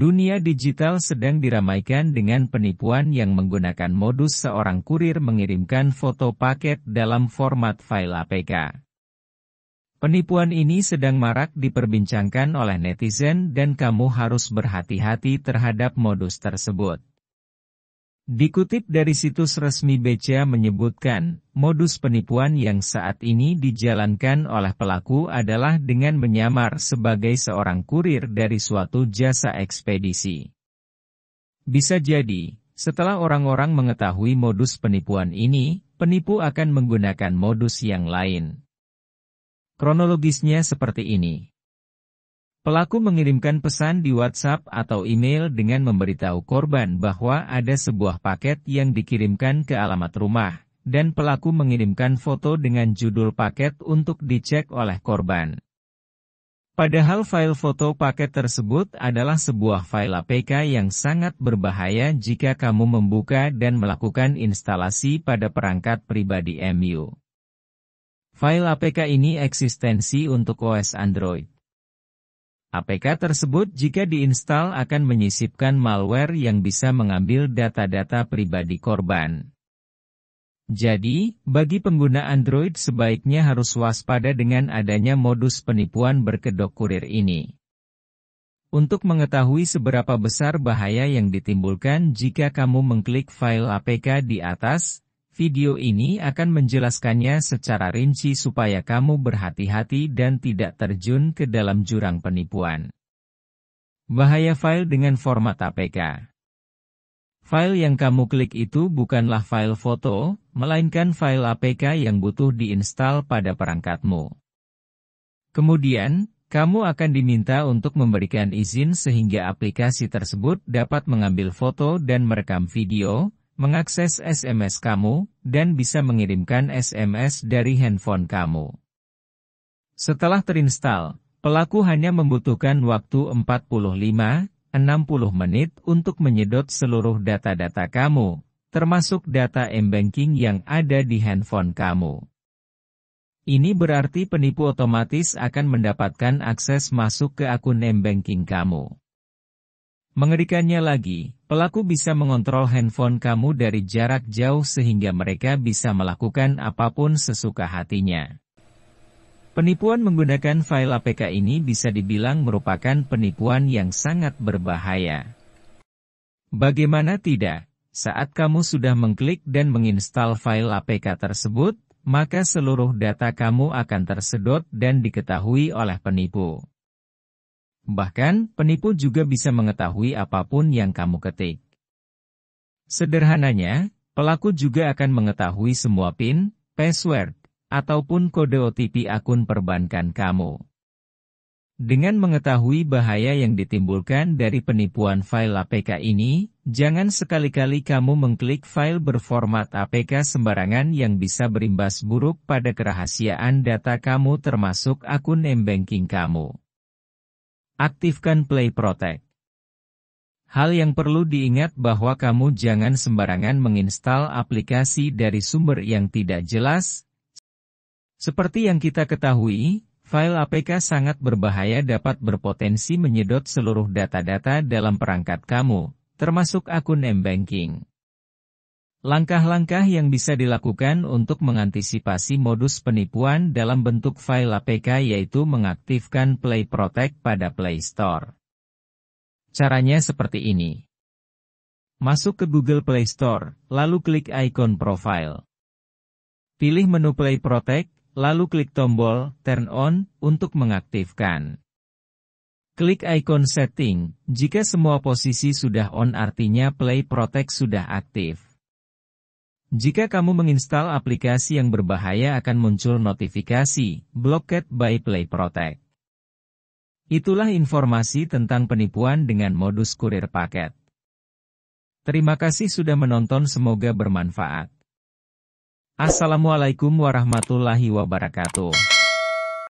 Dunia digital sedang diramaikan dengan penipuan yang menggunakan modus seorang kurir mengirimkan foto paket dalam format file APK. Penipuan ini sedang marak diperbincangkan oleh netizen dan kamu harus berhati-hati terhadap modus tersebut. Dikutip dari situs resmi BCA menyebutkan, modus penipuan yang saat ini dijalankan oleh pelaku adalah dengan menyamar sebagai seorang kurir dari suatu jasa ekspedisi. Bisa jadi, setelah orang-orang mengetahui modus penipuan ini, penipu akan menggunakan modus yang lain. Kronologisnya seperti ini. Pelaku mengirimkan pesan di WhatsApp atau email dengan memberitahu korban bahwa ada sebuah paket yang dikirimkan ke alamat rumah, dan pelaku mengirimkan foto dengan judul paket untuk dicek oleh korban. Padahal file foto paket tersebut adalah sebuah file APK yang sangat berbahaya jika kamu membuka dan melakukan instalasi pada perangkat pribadi MU. File APK ini eksistensi untuk OS Android. APK tersebut jika diinstal akan menyisipkan malware yang bisa mengambil data-data pribadi korban. Jadi, bagi pengguna Android sebaiknya harus waspada dengan adanya modus penipuan berkedok kurir ini. Untuk mengetahui seberapa besar bahaya yang ditimbulkan jika kamu mengklik file APK di atas, Video ini akan menjelaskannya secara rinci supaya kamu berhati-hati dan tidak terjun ke dalam jurang penipuan. Bahaya file dengan format APK. File yang kamu klik itu bukanlah file foto, melainkan file APK yang butuh diinstal pada perangkatmu. Kemudian, kamu akan diminta untuk memberikan izin sehingga aplikasi tersebut dapat mengambil foto dan merekam video, mengakses SMS kamu, dan bisa mengirimkan SMS dari handphone kamu. Setelah terinstall, pelaku hanya membutuhkan waktu 45-60 menit untuk menyedot seluruh data-data kamu, termasuk data m-banking yang ada di handphone kamu. Ini berarti penipu otomatis akan mendapatkan akses masuk ke akun m-banking kamu. Mengerikannya lagi, pelaku bisa mengontrol handphone kamu dari jarak jauh sehingga mereka bisa melakukan apapun sesuka hatinya. Penipuan menggunakan file APK ini bisa dibilang merupakan penipuan yang sangat berbahaya. Bagaimana tidak, saat kamu sudah mengklik dan menginstal file APK tersebut, maka seluruh data kamu akan tersedot dan diketahui oleh penipu. Bahkan, penipu juga bisa mengetahui apapun yang kamu ketik. Sederhananya, pelaku juga akan mengetahui semua PIN, password, ataupun kode OTP akun perbankan kamu. Dengan mengetahui bahaya yang ditimbulkan dari penipuan file APK ini, jangan sekali-kali kamu mengklik file berformat APK sembarangan yang bisa berimbas buruk pada kerahasiaan data kamu termasuk akun m-banking kamu. Aktifkan Play Protect. Hal yang perlu diingat bahwa kamu jangan sembarangan menginstal aplikasi dari sumber yang tidak jelas. Seperti yang kita ketahui, file APK sangat berbahaya dapat berpotensi menyedot seluruh data-data dalam perangkat kamu, termasuk akun m-banking. Langkah-langkah yang bisa dilakukan untuk mengantisipasi modus penipuan dalam bentuk file APK yaitu mengaktifkan Play Protect pada Play Store. Caranya seperti ini. Masuk ke Google Play Store, lalu klik ikon profile. Pilih menu Play Protect, lalu klik tombol Turn On untuk mengaktifkan. Klik ikon setting, jika semua posisi sudah on artinya Play Protect sudah aktif. Jika kamu menginstal aplikasi yang berbahaya akan muncul notifikasi, Blocked by Play Protect. Itulah informasi tentang penipuan dengan modus kurir paket. Terima kasih sudah menonton semoga bermanfaat. Assalamualaikum warahmatullahi wabarakatuh.